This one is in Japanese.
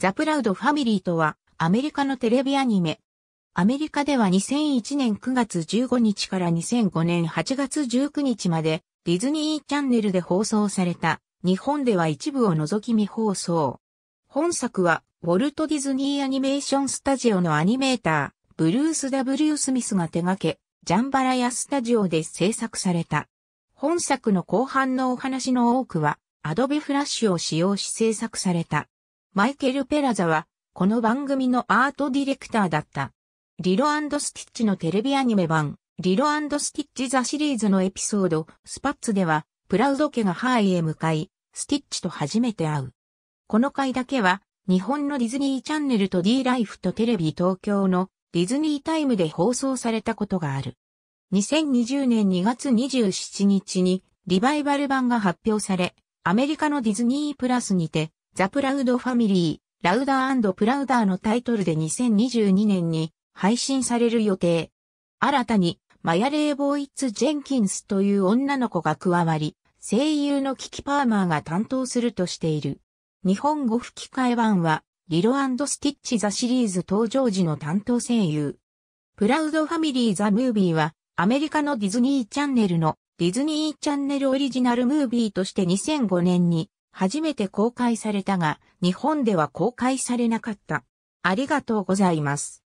ザ・プラウド・ファミリーとは、アメリカのテレビアニメ。アメリカでは2001年9月15日から2005年8月19日まで、ディズニーチャンネルで放送された、日本では一部を除き未放送。本作は、ウォルト・ディズニー・アニメーション・スタジオのアニメーター、ブルース・ W・ スミスが手掛け、ジャンバラヤスタジオで制作された。本作の後半のお話の多くは、アドビフラッシュを使用し制作された。マイケル・ペラザは、この番組のアートディレクターだった。リロスティッチのテレビアニメ版、リロスティッチ・ザ・シリーズのエピソード、スパッツでは、プラウド家がハワイへ向かい、スティッチと初めて会う。この回だけは、日本のディズニーチャンネルと D ライフとテレビ東京のディズニータイムで放送されたことがある。2020年2月27日にリバイバル版が発表され、アメリカのディズニープラスにてザ・プラウド・ファミリー、ラウダープラウダーのタイトルで2022年に配信される予定。新たに、マヤレー・ボーイッツ・ジェンキンスという女の子が加わり、声優のキキ・パーマーが担当するとしている。日本語吹き替え版は、リロスティッチ・ザ・シリーズ登場時の担当声優。プラウド・ファミリー・ザ・ムービーは、アメリカのディズニーチャンネルのディズニーチャンネルオリジナルムービーとして2005年に初めて公開されたが、日本では公開されなかった。ありがとうございます。